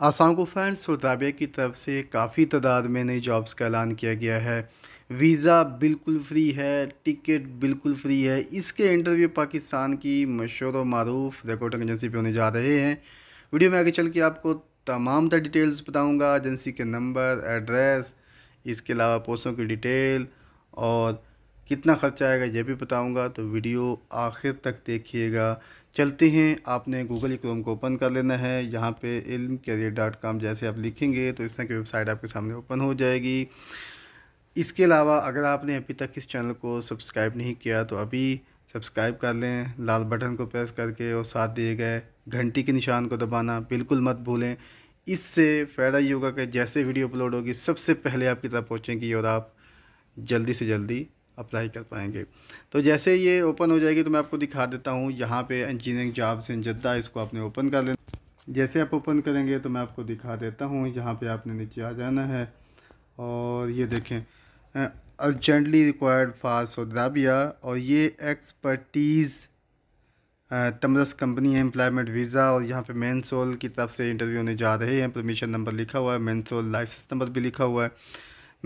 को फ्रेंड्स सुल्ताबिया की तरफ से काफ़ी तादाद में नई जॉब्स का ऐलान किया गया है वीज़ा बिल्कुल फ्री है टिकट बिल्कुल फ्री है इसके इंटरव्यू पाकिस्तान की मशहूर मरूफ रिकॉर्डिंग एजेंसी पे होने जा रहे हैं वीडियो में आगे चल के आपको तमाम तर डिटेल्स बताऊंगा एजेंसी के नंबर एड्रेस इसके अलावा पोस्टों की डिटेल और कितना खर्चा आएगा यह भी बताऊंगा तो वीडियो आखिर तक देखिएगा चलते हैं आपने गूगल क्रोम को ओपन कर लेना है यहाँ पे इल्म करियर डॉट कॉम जैसे आप लिखेंगे तो इस तरह की वेबसाइट आपके सामने ओपन हो जाएगी इसके अलावा अगर आपने अभी तक इस चैनल को सब्सक्राइब नहीं किया तो अभी सब्सक्राइब कर लें लाल बटन को प्रेस करके और साथ दिए गए घंटी के निशान को दबाना बिल्कुल मत भूलें इससे फ़ायदा ये होगा कि जैसे वीडियो अपलोड होगी सबसे पहले आपकी तरफ पहुँचेंगी और आप जल्दी से जल्दी अप्लाई कर पाएंगे तो जैसे ये ओपन हो जाएगी तो मैं आपको दिखा देता हूँ यहाँ पे इंजीनियरिंग जॉब्स इन जद्दा इसको आपने ओपन कर लेना जैसे आप ओपन करेंगे तो मैं आपको दिखा देता हूँ यहाँ पे आपने नीचे आ जाना है और ये देखें अर्जेंटली रिक्वायर्ड फॉर सऊदाबिया और ये एक्सपर्टीज़ तमरस कंपनी है एम्प्लॉयमेंट वीज़ा और यहाँ पे मेनसोल की तरफ से इंटरव्यू होने जा रहे हैं परमिशन नंबर लिखा हुआ है सोल लाइसेंस नंबर भी लिखा हुआ है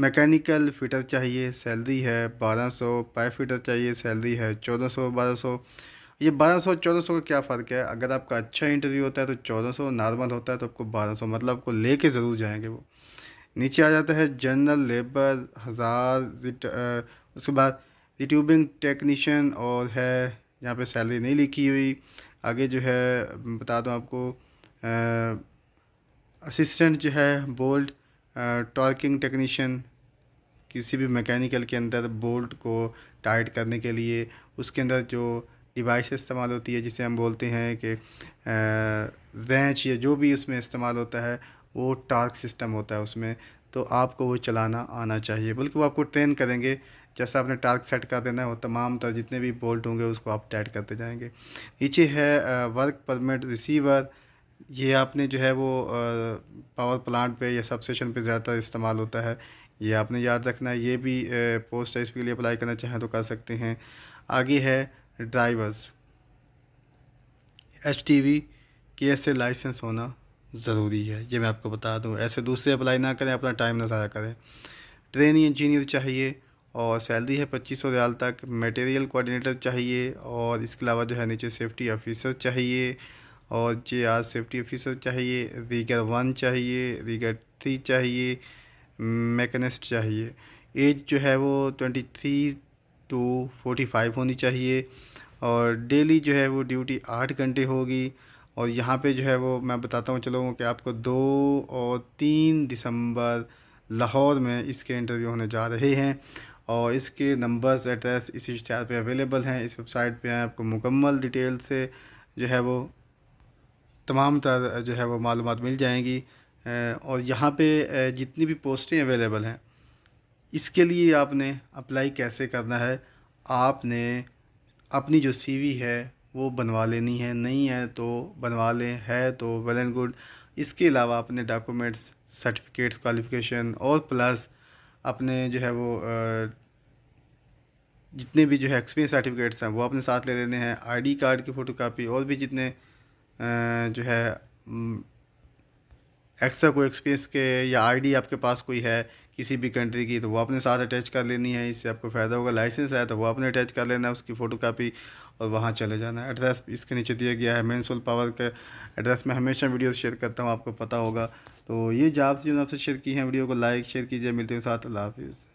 मैकेनिकल फिटर चाहिए सैलरी है बारह सौ पाइप फिटर चाहिए सैलरी है चौदह सौ बारह सौ ये बारह सौ चौदह सौ का क्या फ़र्क है अगर आपका अच्छा इंटरव्यू होता है तो चौदह सौ नॉर्मल होता है तो आपको बारह सौ मतलब आपको ले कर ज़रूर जाएंगे वो नीचे आ जाता है जनरल लेबर हज़ार उसके बाद रिट्यूबिंग टेक्नीशियन और है यहाँ पे सैलरी नहीं लिखी हुई आगे जो है बता दूँ आपको असिस्टेंट जो है बोल्ड टॉर्किंग टेक्नीशियन किसी भी मैकेनिकल के अंदर बोल्ट को टाइट करने के लिए उसके अंदर जो डिवाइस इस्तेमाल होती है जिसे हम बोलते हैं कि रैंच या जो भी उसमें इस्तेमाल होता है वो टार्क सिस्टम होता है उसमें तो आपको वो चलाना आना चाहिए बल्कि वो आपको ट्रेन करेंगे जैसा आपने टार्क सेट कर देना है वो तमाम तरह जितने भी बोल्ट होंगे उसको आप टाइट करते जाएंगे नीचे है वर्क परमिट रिसीवर ये आपने जो है वो पावर प्लांट पे या सब स्टेशन पर ज़्यादातर इस्तेमाल होता है ये आपने याद रखना है ये भी पोस्ट है इसके लिए अप्लाई करना चाहें तो कर सकते हैं आगे है ड्राइवर्स एच टी वी के लाइसेंस होना ज़रूरी है ये मैं आपको बता दूँ ऐसे दूसरे अप्लाई ना करें अपना टाइम ना ज़ाया करें ट्रेनिंग इंजीनियर चाहिए और सैलरी है पच्चीस सौ रियाल तक मटेरियल कोऑर्डिनेटर चाहिए और इसके अलावा जो है नीचे सेफ्टी ऑफिसर चाहिए और जे आर सेफ्टी ऑफिसर चाहिए रीगर वन चाहिए रीगर थ्री चाहिए मैकेनिस्ट चाहिए एज जो है वो twenty three to forty five होनी चाहिए और डेली जो है वो ड्यूटी आठ घंटे होगी और यहाँ पे जो है वो मैं बताता हूँ चलो कि आपको दो और तीन दिसंबर लाहौर में इसके इंटरव्यू होने जा रहे हैं और इसके नंबर्स एड्रेस इसी इश्तार पे अवेलेबल हैं इस वेबसाइट पे हैं आपको मुकम्मल डिटेल से जो है वो तमाम तर जो है वो मालूम मिल जाएंगी और यहाँ पे जितनी भी पोस्टें अवेलेबल हैं इसके लिए आपने अप्लाई कैसे करना है आपने अपनी जो सीवी है वो बनवा लेनी है नहीं है तो बनवा लें है तो वेल एंड गुड इसके अलावा अपने डॉक्यूमेंट्स सर्टिफिकेट्स क्वालिफिकेशन और प्लस अपने जो है वो जितने भी जो है एक्सपीरियंस सर्टिफिकेट्स हैं वो अपने साथ ले लेने हैं आईडी कार्ड की फ़ोटोकॉपी और भी जितने जो है एक्स्ट्रा कोई एक्सपीरियंस के या आईडी आपके पास कोई है किसी भी कंट्री की तो वो अपने साथ अटैच कर लेनी है इससे आपको फ़ायदा होगा लाइसेंस है तो वो अपने अटैच कर लेना है उसकी फ़ोटो कापी और वहाँ चले जाना है एड्रेस इसके नीचे दिया गया है मेन सोल पावर के एड्रेस में हमेशा वीडियो शेयर करता हूँ आपको पता होगा तो ये जॉब्स जो आपसे शेयर की हैं वीडियो को लाइक शेयर कीजिए मिलते हैं साथ अल्लाह हाफिज़